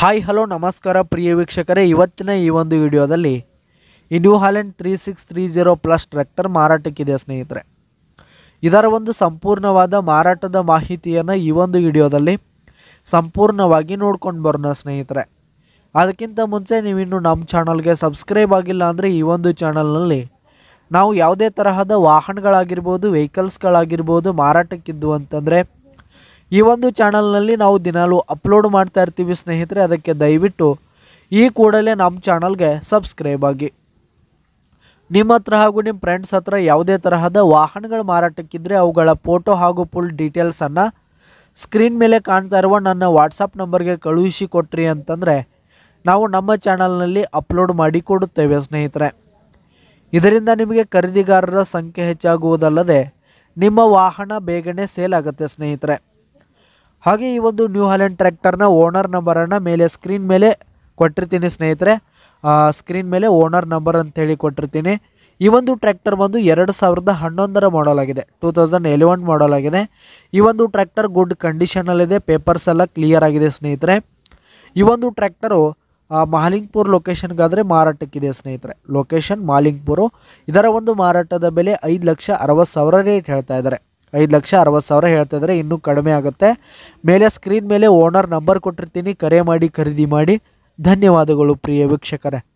hi hello ನಮಸ್ಕಾರ ಪ್ರಿಯ ವೀಕ್ಷಕರೇ ಇವತ್ತಿನ ಈ ಒಂದು ವಿಡಿಯೋದಲ್ಲಿ ಈ New Holland three six three zero plus tractor ಮಾರಾಟಕ್ಕಿದೆ ಸ್ನೇಹಿತರೆ ಇದರ ಒಂದು ಸಂಪೂರ್ಣವಾದ ಮಾರಾಟದ ಮಾಹಿತಿಯನ್ನು ಈ ಒಂದು ವಿಡಿಯೋದಲ್ಲಿ ಸಂಪೂರ್ಣವಾಗಿ ನೋಡ್ಕೊಂಡು ಬರೋಣ ಸ್ನೇಹಿತರೆ ಅದಕ್ಕಿಂತ ಮುಂಚೆ ನೀವಿನ್ನು ನಮ್ಮ ಚಾನಲ್ಗೆ ಸಬ್ಸ್ಕ್ರೈಬ್ ಆಗಿಲ್ಲ ಅಂದರೆ ಈ ಒಂದು ಚಾನಲ್ನಲ್ಲಿ ನಾವು ಯಾವುದೇ ತರಹದ ವಾಹನಗಳಾಗಿರ್ಬೋದು ವೆಹಿಕಲ್ಸ್ಗಳಾಗಿರ್ಬೋದು ಮಾರಾಟಕ್ಕಿದ್ದು ಅಂತಂದರೆ ಈ ಒಂದು ಚಾನಲ್ನಲ್ಲಿ ನಾವು ದಿನಾಲೂ ಅಪ್ಲೋಡ್ ಮಾಡ್ತಾ ಇರ್ತೀವಿ ಸ್ನೇಹಿತರೆ ಅದಕ್ಕೆ ದಯವಿಟ್ಟು ಈ ಕೂಡಲೇ ನಮ್ಮ ಚಾನಲ್ಗೆ ಸಬ್ಸ್ಕ್ರೈಬ್ ಆಗಿ ನಿಮ್ಮ ಹತ್ರ ಹಾಗೂ ನಿಮ್ಮ ಫ್ರೆಂಡ್ಸ್ ಹತ್ರ ಯಾವುದೇ ತರಹದ ವಾಹನಗಳ ಮಾರಾಟಕ್ಕಿದ್ದರೆ ಅವುಗಳ ಫೋಟೋ ಹಾಗೂ ಫುಲ್ ಡೀಟೇಲ್ಸನ್ನು ಸ್ಕ್ರೀನ್ ಮೇಲೆ ಕಾಣ್ತಾ ಇರುವ ನನ್ನ ವಾಟ್ಸಪ್ ನಂಬರ್ಗೆ ಕಳುಹಿಸಿ ಕೊಟ್ರಿ ಅಂತಂದರೆ ನಾವು ನಮ್ಮ ಚಾನಲ್ನಲ್ಲಿ ಅಪ್ಲೋಡ್ ಮಾಡಿ ಕೊಡುತ್ತೇವೆ ಸ್ನೇಹಿತರೆ ಇದರಿಂದ ನಿಮಗೆ ಖರೀದಿಗಾರರ ಸಂಖ್ಯೆ ಹೆಚ್ಚಾಗುವುದಲ್ಲದೆ ನಿಮ್ಮ ವಾಹನ ಬೇಗನೆ ಸೇಲ್ ಆಗುತ್ತೆ ಸ್ನೇಹಿತರೆ ಹಾಗೆ ಈ ಒಂದು ನ್ಯೂ ಹಾಲೆಂಡ್ ಟ್ರ್ಯಾಕ್ಟರ್ನ ಓನರ್ ನಂಬರನ್ನು ಮೇಲೆ ಸ್ಕ್ರೀನ್ ಮೇಲೆ ಕೊಟ್ಟಿರ್ತೀನಿ ಸ್ನೇಹಿತರೆ ಸ್ಕ್ರೀನ್ ಮೇಲೆ ಓನರ್ ನಂಬರ್ ಅಂತೇಳಿ ಕೊಟ್ಟಿರ್ತೀನಿ ಈ ಒಂದು ಟ್ರ್ಯಾಕ್ಟರ್ ಬಂದು ಎರಡು ಸಾವಿರದ ಹನ್ನೊಂದರ ಮಾಡಲ್ ಆಗಿದೆ ಟೂ ತೌಸಂಡ್ ಎಲೆವೆನ್ ಮಾಡಲ್ ಆಗಿದೆ ಈ ಒಂದು ಟ್ರ್ಯಾಕ್ಟರ್ ಗುಡ್ ಕಂಡೀಷನಲ್ಲಿದೆ ಪೇಪರ್ಸ್ ಎಲ್ಲ ಕ್ಲಿಯರ್ ಆಗಿದೆ ಸ್ನೇಹಿತರೆ ಈ ಒಂದು ಟ್ರ್ಯಾಕ್ಟರು ಮಾಲಿಂಗ್ಪುರ್ ಲೊಕೇಶನ್ಗಾದರೆ ಮಾರಾಟಕ್ಕಿದೆ ಸ್ನೇಹಿತರೆ ಲೊಕೇಶನ್ ಮಾಲಿಂಗ್ಪುರು ಇದರ ಒಂದು ಮಾರಾಟದ ಬೆಲೆ ಐದು ಲಕ್ಷ ಅರವತ್ತು ಸಾವಿರ ರೇಟ್ ಹೇಳ್ತಾ ಇದ್ದಾರೆ ಐದು ಲಕ್ಷ ಅರವತ್ತು ಸಾವಿರ ಹೇಳ್ತಿದ್ರೆ ಇನ್ನೂ ಕಡಿಮೆ ಆಗುತ್ತೆ ಮೇಲೆ ಸ್ಕ್ರೀನ್ ಮೇಲೆ ಓನರ್ ನಂಬರ್ ಕೊಟ್ಟಿರ್ತೀನಿ ಕರೆ ಮಾಡಿ ಖರೀದಿ ಮಾಡಿ ಧನ್ಯವಾದಗಳು ಪ್ರಿಯ ವೀಕ್ಷಕರೇ